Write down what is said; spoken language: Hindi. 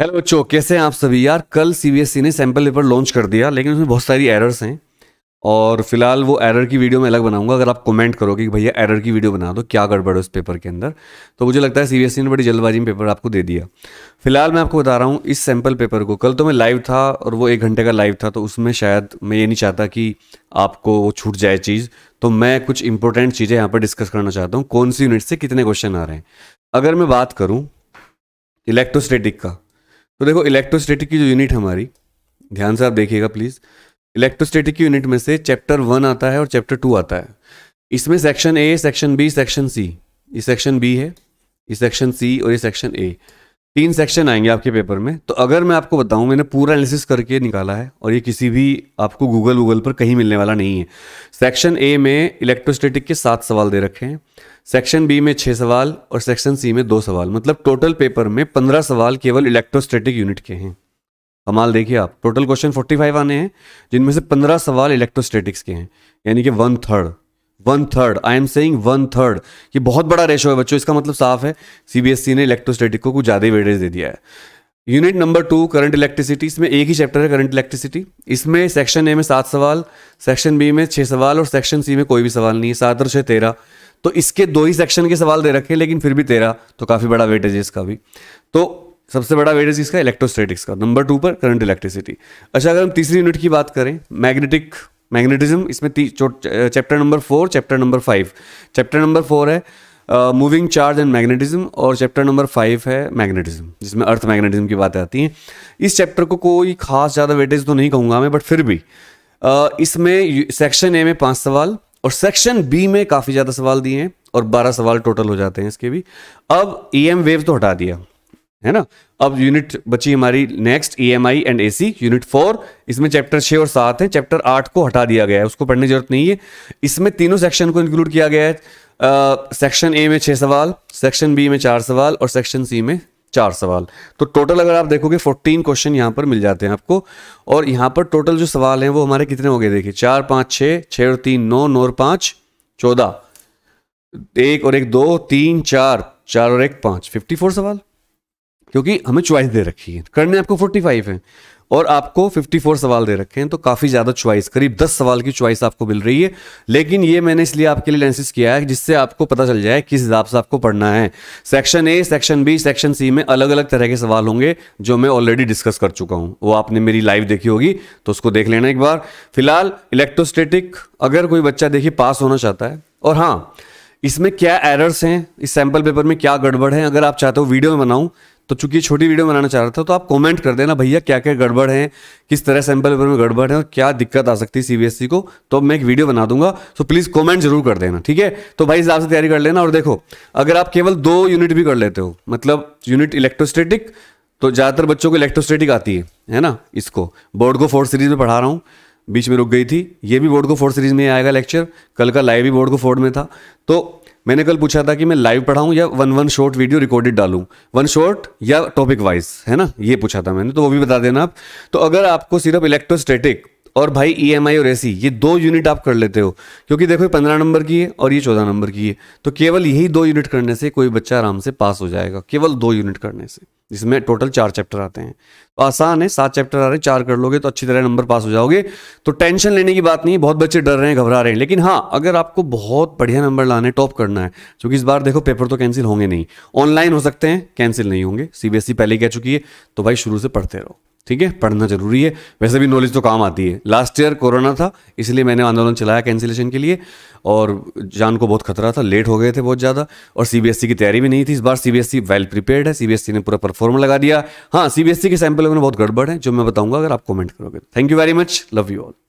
हेलो बच्चों कैसे हैं आप सभी यार कल सीबीएसई e ने सैम्पल पेपर लॉन्च कर दिया लेकिन उसमें बहुत सारी एरर्स हैं और फिलहाल वो एरर की वीडियो मैं अलग बनाऊंगा अगर आप कमेंट करोगे कि भैया एरर की वीडियो बना दो क्या गड़बड़ है उस पेपर के अंदर तो मुझे लगता है सीबीएसई e ने बड़ी जल्दबाजी में पेपर आपको दे दिया फिलहाल मैं आपको बता रहा हूँ इस सैम्पल पेपर को कल तो मैं लाइव था और वो एक घंटे का लाइव था तो उसमें शायद मैं ये नहीं चाहता कि आपको वो छूट जाए चीज़ तो मैं कुछ इंपॉर्टेंट चीज़ें यहाँ पर डिस्कस करना चाहता हूँ कौन सी यूनिट से कितने क्वेश्चन आ रहे हैं अगर मैं बात करूँ इलेक्ट्रोस्टेटिक का तो देखो इलेक्ट्रोस्टेटिक की जो यूनिट हमारी ध्यान से आप देखिएगा प्लीज़ इलेक्ट्रोस्टेटिक की यूनिट में से चैप्टर वन आता है और चैप्टर टू आता है इसमें section A section B section C ये सेक्शन बी है ये सेक्शन सी और ये सेक्शन ए तीन सेक्शन आएंगे आपके पेपर में तो अगर मैं आपको बताऊं मैंने पूरा एनालिसिस करके निकाला है और ये किसी भी आपको गूगल वूगल पर कहीं मिलने वाला नहीं है सेक्शन ए में इलेक्ट्रोस्टेटिक के सात सवाल दे रखे हैं सेक्शन बी में छः सवाल और सेक्शन सी में दो सवाल मतलब टोटल पेपर में पंद्रह सवाल केवल इलेक्ट्रोस्टैटिक यूनिट के हैं कमाल देखिए आप टोटल क्वेश्चन फोर्टी फाइव आने हैं जिनमें से पंद्रह सवाल इलेक्ट्रोस्टैटिक्स के हैं यानी कि one third one third I am saying one third ये बहुत बड़ा रेशो है बच्चों इसका मतलब साफ है सीबीएसई e ने इलेक्ट्रोस्टैटिक को कुछ ज़्यादा वेटेज दे दिया है unit number two current electricity इसमें एक ही चैप्टर है करंट इलेक्ट्रिसिटी इसमें सेक्शन ए में सात सवाल सेक्शन बी में छः सवाल और सेक्शन सी में कोई भी सवाल नहीं है सात और छः तेरह तो इसके दो ही सेक्शन के सवाल दे रखे हैं लेकिन फिर भी तेरह तो काफ़ी बड़ा वेटेज है इसका भी तो सबसे बड़ा वेटेज इसका इलेक्ट्रोस्टेटिक्स का नंबर टू पर करंट इलेक्ट्रिसिटी अच्छा अगर हम तीसरी यूनिट की बात करें मैग्नेटिक मैग्नेटिज्म इसमें chapter number four chapter number five chapter number four है मूविंग चार्ज एंड मैग्नेटिज्म और चैप्टर नंबर फाइव है मैग्नेटिज्म जिसमें अर्थ मैग्नेटिज्म की बातें आती हैं इस चैप्टर को कोई खास ज़्यादा वेटेज तो नहीं कहूँगा मैं बट फिर भी uh, इसमें सेक्शन ए में पाँच सवाल और सेक्शन बी में काफ़ी ज़्यादा सवाल दिए हैं और बारह सवाल टोटल हो जाते हैं इसके भी अब ई एम वेव तो हटा दिया है ना अब यूनिट बची हमारी next E M I and A C unit four इसमें चैप्टर छः और सात है चैप्टर आठ को हटा दिया गया है उसको पढ़ने की जरूरत नहीं है इसमें तीनों सेक्शन को इंक्लूड किया गया है सेक्शन ए में छः सवाल सेक्शन बी में चार सवाल और सेक्शन सी में चार सवाल तो टोटल अगर आप देखोगे फोर्टीन क्वेश्चन यहाँ पर मिल जाते हैं आपको और यहाँ पर टोटल जो सवाल हैं वो हमारे कितने हो गए देखिए चार पाँच छः छः और तीन नौ नौ और पाँच चौदह एक और एक दो तीन चार चार और एक पाँच फिफ्टी फोर सवाल क्योंकि हमें च्वाइस दे रखी है करने आपको फोर्टी फाइव है और आपको 54 सवाल दे रखे हैं तो काफ़ी ज़्यादा च्वाइस करीब 10 सवाल की च्वाइस आपको मिल रही है लेकिन ये मैंने इसलिए आपके लिए लेंसिस किया है जिससे आपको पता चल जाए किस हिसाब से आपको पढ़ना है section A section B section C में अलग अलग तरह के सवाल होंगे जो मैं ऑलरेडी डिस्कस कर चुका हूँ वो आपने मेरी लाइव देखी होगी तो उसको देख लेना एक बार फिलहाल इलेक्ट्रोस्टेटिक अगर कोई बच्चा देखिए पास होना चाहता है और हाँ इसमें क्या एरर्स हैं इस सैम्पल पेपर में क्या गड़बड़ है अगर आप चाहते हो वीडियो में बनाऊं तो चूंकि छोटी वीडियो बनाना चाह रहा था तो आप कमेंट कर देना भैया क्या क्या गड़बड़ है किस तरह सैंपल पेपर में गड़बड़ है और क्या दिक्कत आ सकती है सीबीएसई e को तो मैं एक वीडियो बना दूंगा तो प्लीज़ कमेंट जरूर कर देना ठीक है तो भाई हिसाब से तैयारी कर लेना और देखो अगर आप केवल दो यूनिट भी कर लेते हो मतलब यूनिट इलेक्ट्रोस्टेटिक तो ज़्यादातर बच्चों को इलेक्ट्रोस्टेटिक आती है है ना इसको बोर्ड को फोर्थ सीरीज में पढ़ा रहा हूँ बीच में रुक गई थी ये भी बोर्ड को फोर्थ सीरीज में आएगा लेक्चर कल का लाइव भी बोर्ड को फोर्थ में था तो मैंने कल पूछा था कि मैं लाइव पढ़ाऊं या one one short video recorded डालू वन शॉर्ट या टॉपिक वाइज है ना ये पूछा था मैंने तो वो भी बता देना आप तो अगर आपको सिर्फ इलेक्ट्रोस्टैटिक और भाई ई e और सी ये दो यूनिट आप कर लेते हो क्योंकि देखो ये पंद्रह नंबर की है और ये चौदह नंबर की है तो केवल यही दो यूनिट करने से कोई बच्चा आराम से पास हो जाएगा केवल दो यूनिट करने से जिसमें टोटल चार चैप्टर आते हैं तो आसान है सात चैप्टर आ रहे चार कर लोगे तो अच्छी तरह नंबर पास हो जाओगे तो टेंशन लेने की बात नहीं बहुत बच्चे डर रहे हैं घबरा रहे हैं लेकिन हाँ अगर आपको बहुत बढ़िया नंबर लाने टॉप करना है क्योंकि इस बार देखो पेपर तो कैंसिल होंगे नहीं ऑनलाइन हो सकते हैं कैंसिल नहीं होंगे सीबीएसई e पहले कह चुकी है तो भाई शुरू से पढ़ते रहो ठीक है पढ़ना जरूरी है वैसे भी नॉलेज तो काम आती है लास्ट ईयर कोरोना था इसलिए मैंने आंदोलन चलाया कैंसिलेशन के लिए और जान को बहुत खतरा था लेट हो गए थे बहुत ज़्यादा और सी e की तैयारी भी नहीं थी इस बार सी वेल प्रिपेयर्ड है सी e ने पूरा परफॉर्म लगा दिया हाँ सी e के सैंपल में बहुत गड़बड़ है जो मैं बताऊंगा अगर आप कमेंट करोगे thank you very much love you all